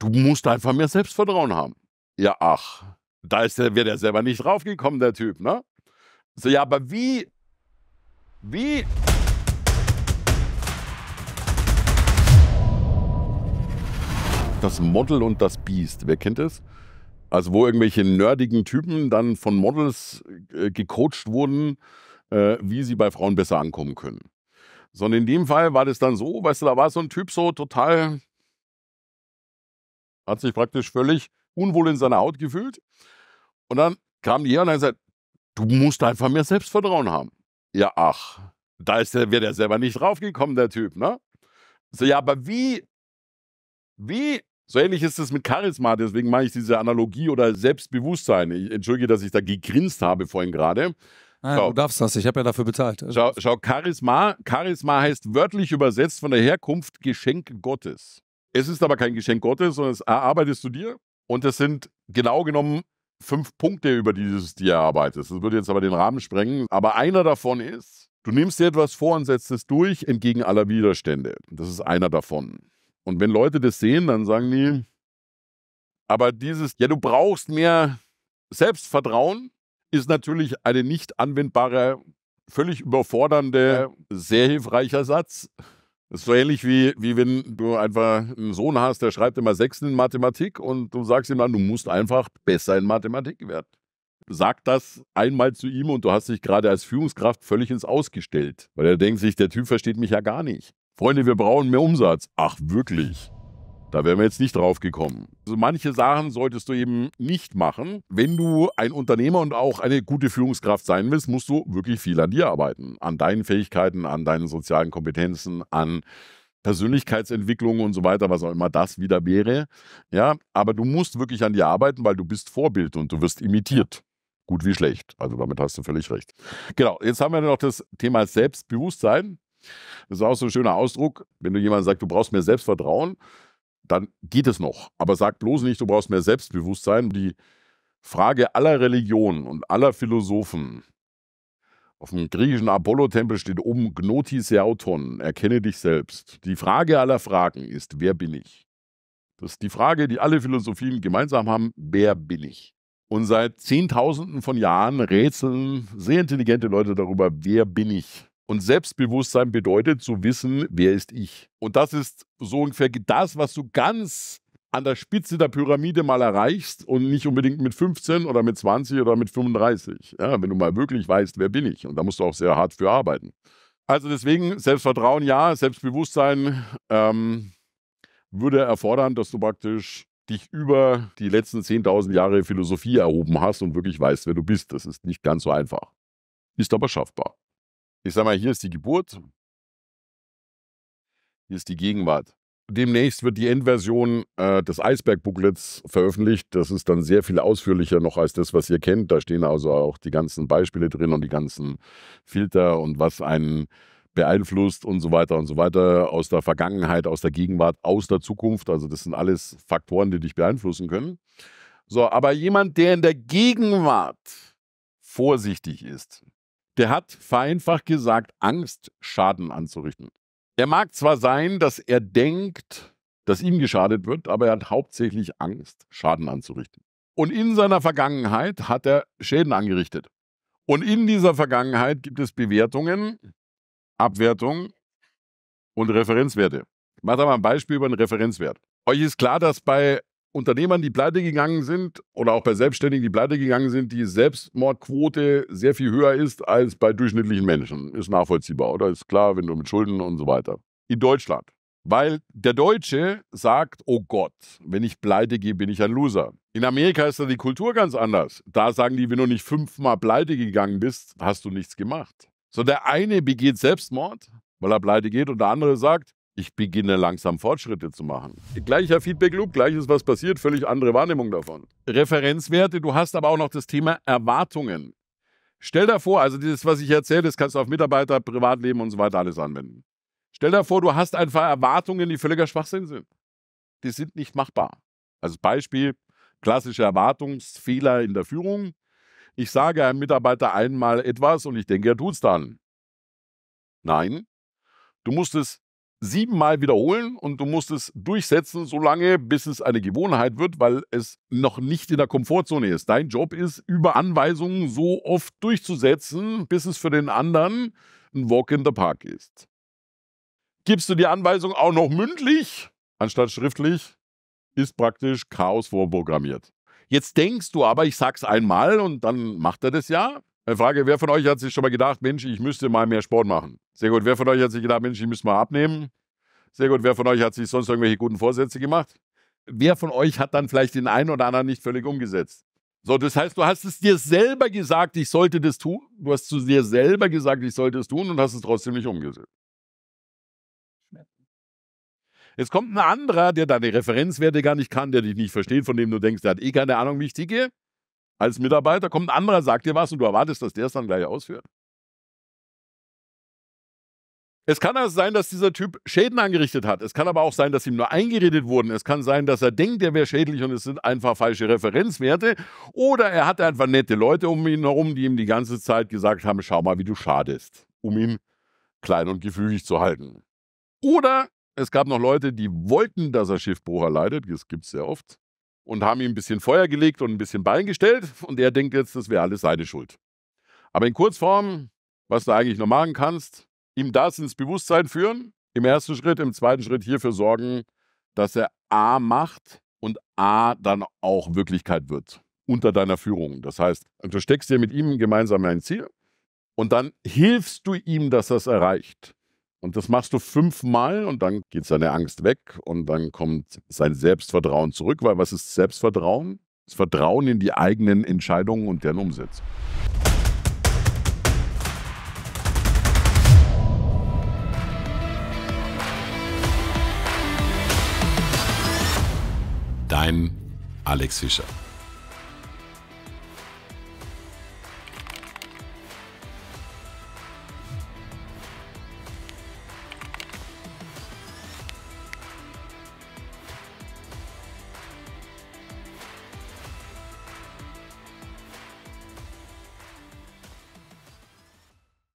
du musst einfach mehr Selbstvertrauen haben. Ja, ach, da ist der, wird er selber nicht draufgekommen, der Typ, ne? So, ja, aber wie? Wie? Das Model und das Biest, wer kennt es? Also, wo irgendwelche nerdigen Typen dann von Models äh, gecoacht wurden, äh, wie sie bei Frauen besser ankommen können. Sondern in dem Fall war das dann so, weißt du, da war so ein Typ so total hat sich praktisch völlig unwohl in seiner Haut gefühlt. Und dann kam die her und hat gesagt, du musst einfach mehr Selbstvertrauen haben. Ja, ach, da wäre der selber nicht draufgekommen, der Typ, ne? So, ja, aber wie, wie, so ähnlich ist es mit Charisma, deswegen mache ich diese Analogie oder Selbstbewusstsein. Ich entschuldige, dass ich da gegrinst habe vorhin gerade. Ah, schau, du darfst das, ich habe ja dafür bezahlt. Also schau, schau, Charisma, Charisma heißt wörtlich übersetzt von der Herkunft Geschenk Gottes. Es ist aber kein Geschenk Gottes, sondern es erarbeitest du dir. Und das sind genau genommen fünf Punkte, über die du es dir erarbeitest. Das würde jetzt aber den Rahmen sprengen. Aber einer davon ist, du nimmst dir etwas vor und setzt es durch entgegen aller Widerstände. Das ist einer davon. Und wenn Leute das sehen, dann sagen die, aber dieses, ja, du brauchst mehr Selbstvertrauen, ist natürlich eine nicht anwendbare, völlig überfordernde, sehr hilfreicher Satz. Das ist so ähnlich wie, wie wenn du einfach einen Sohn hast, der schreibt immer Sechsen in Mathematik und du sagst ihm dann, du musst einfach besser in Mathematik werden. Sag das einmal zu ihm und du hast dich gerade als Führungskraft völlig ins Ausgestellt, weil er denkt sich, der Typ versteht mich ja gar nicht. Freunde, wir brauchen mehr Umsatz. Ach, wirklich. Da wären wir jetzt nicht drauf gekommen. Also manche Sachen solltest du eben nicht machen. Wenn du ein Unternehmer und auch eine gute Führungskraft sein willst, musst du wirklich viel an dir arbeiten. An deinen Fähigkeiten, an deinen sozialen Kompetenzen, an Persönlichkeitsentwicklung und so weiter, was auch immer das wieder wäre. Ja, aber du musst wirklich an dir arbeiten, weil du bist Vorbild und du wirst imitiert. Gut wie schlecht. Also damit hast du völlig recht. Genau, jetzt haben wir noch das Thema Selbstbewusstsein. Das ist auch so ein schöner Ausdruck. Wenn du jemand sagt, du brauchst mehr Selbstvertrauen, dann geht es noch. Aber sag bloß nicht, du brauchst mehr Selbstbewusstsein. Die Frage aller Religionen und aller Philosophen. Auf dem griechischen Apollo-Tempel steht oben Gnotis Euton, erkenne dich selbst. Die Frage aller Fragen ist, wer bin ich? Das ist die Frage, die alle Philosophien gemeinsam haben, wer bin ich? Und seit Zehntausenden von Jahren rätseln sehr intelligente Leute darüber, wer bin ich? Und Selbstbewusstsein bedeutet zu wissen, wer ist ich. Und das ist so ungefähr das, was du ganz an der Spitze der Pyramide mal erreichst und nicht unbedingt mit 15 oder mit 20 oder mit 35. Ja, wenn du mal wirklich weißt, wer bin ich. Und da musst du auch sehr hart für arbeiten. Also deswegen Selbstvertrauen ja, Selbstbewusstsein ähm, würde erfordern, dass du praktisch dich über die letzten 10.000 Jahre Philosophie erhoben hast und wirklich weißt, wer du bist. Das ist nicht ganz so einfach. Ist aber schaffbar. Ich sag mal, hier ist die Geburt, hier ist die Gegenwart. Demnächst wird die Endversion äh, des Eisberg-Booklets veröffentlicht. Das ist dann sehr viel ausführlicher noch als das, was ihr kennt. Da stehen also auch die ganzen Beispiele drin und die ganzen Filter und was einen beeinflusst und so weiter und so weiter aus der Vergangenheit, aus der Gegenwart, aus der Zukunft. Also das sind alles Faktoren, die dich beeinflussen können. So, aber jemand, der in der Gegenwart vorsichtig ist, der hat vereinfacht gesagt Angst, Schaden anzurichten. Er mag zwar sein, dass er denkt, dass ihm geschadet wird, aber er hat hauptsächlich Angst, Schaden anzurichten. Und in seiner Vergangenheit hat er Schäden angerichtet. Und in dieser Vergangenheit gibt es Bewertungen, Abwertungen und Referenzwerte. Ich mache da mal ein Beispiel über einen Referenzwert. Euch ist klar, dass bei Unternehmern, die pleite gegangen sind oder auch bei Selbstständigen, die pleite gegangen sind, die Selbstmordquote sehr viel höher ist als bei durchschnittlichen Menschen. Ist nachvollziehbar, oder? Ist klar, wenn du mit Schulden und so weiter. In Deutschland. Weil der Deutsche sagt, oh Gott, wenn ich pleite gehe, bin ich ein Loser. In Amerika ist da die Kultur ganz anders. Da sagen die, wenn du nicht fünfmal pleite gegangen bist, hast du nichts gemacht. So der eine begeht Selbstmord, weil er pleite geht und der andere sagt, ich beginne langsam Fortschritte zu machen. Gleicher Feedback Loop, gleiches was passiert, völlig andere Wahrnehmung davon. Referenzwerte, du hast aber auch noch das Thema Erwartungen. Stell dir vor, also dieses, was ich erzähle, das kannst du auf Mitarbeiter, Privatleben und so weiter alles anwenden. Stell dir vor, du hast einfach Erwartungen, die völliger Schwachsinn sind. Die sind nicht machbar. Also Beispiel, klassische Erwartungsfehler in der Führung. Ich sage einem Mitarbeiter einmal etwas und ich denke, er tut es dann. Nein, du musst es siebenmal wiederholen und du musst es durchsetzen, solange bis es eine Gewohnheit wird, weil es noch nicht in der Komfortzone ist. Dein Job ist, über Anweisungen so oft durchzusetzen, bis es für den anderen ein Walk in the Park ist. Gibst du die Anweisung auch noch mündlich anstatt schriftlich, ist praktisch Chaos vorprogrammiert. Jetzt denkst du aber, ich sag's einmal und dann macht er das ja. Eine Frage, wer von euch hat sich schon mal gedacht, Mensch, ich müsste mal mehr Sport machen? Sehr gut. Wer von euch hat sich gedacht, Mensch, ich müsste mal abnehmen? Sehr gut. Wer von euch hat sich sonst irgendwelche guten Vorsätze gemacht? Wer von euch hat dann vielleicht den einen oder anderen nicht völlig umgesetzt? So, das heißt, du hast es dir selber gesagt, ich sollte das tun. Du hast zu dir selber gesagt, ich sollte es tun und hast es trotzdem nicht umgesetzt. Jetzt kommt ein anderer, der deine Referenzwerte gar nicht kann, der dich nicht versteht, von dem du denkst, der hat eh keine Ahnung, wie ich ticke als Mitarbeiter, kommt ein anderer, sagt dir was und du erwartest, dass der es dann gleich ausführt. Es kann also sein, dass dieser Typ Schäden angerichtet hat. Es kann aber auch sein, dass ihm nur eingeredet wurden. Es kann sein, dass er denkt, er wäre schädlich und es sind einfach falsche Referenzwerte. Oder er hatte einfach nette Leute um ihn herum, die ihm die ganze Zeit gesagt haben, schau mal, wie du schadest, um ihn klein und gefügig zu halten. Oder es gab noch Leute, die wollten, dass er Schiffbruch erleidet. Das gibt es sehr oft und haben ihm ein bisschen Feuer gelegt und ein bisschen Bein gestellt und er denkt jetzt, das wäre alles seine Schuld. Aber in Kurzform, was du eigentlich noch machen kannst, ihm das ins Bewusstsein führen, im ersten Schritt, im zweiten Schritt hierfür sorgen, dass er A macht und A dann auch Wirklichkeit wird unter deiner Führung. Das heißt, du steckst dir mit ihm gemeinsam ein Ziel und dann hilfst du ihm, dass er es erreicht. Und das machst du fünfmal und dann geht seine Angst weg und dann kommt sein Selbstvertrauen zurück, weil was ist Selbstvertrauen? Das Vertrauen in die eigenen Entscheidungen und deren Umsetzung. Dein Alex Fischer.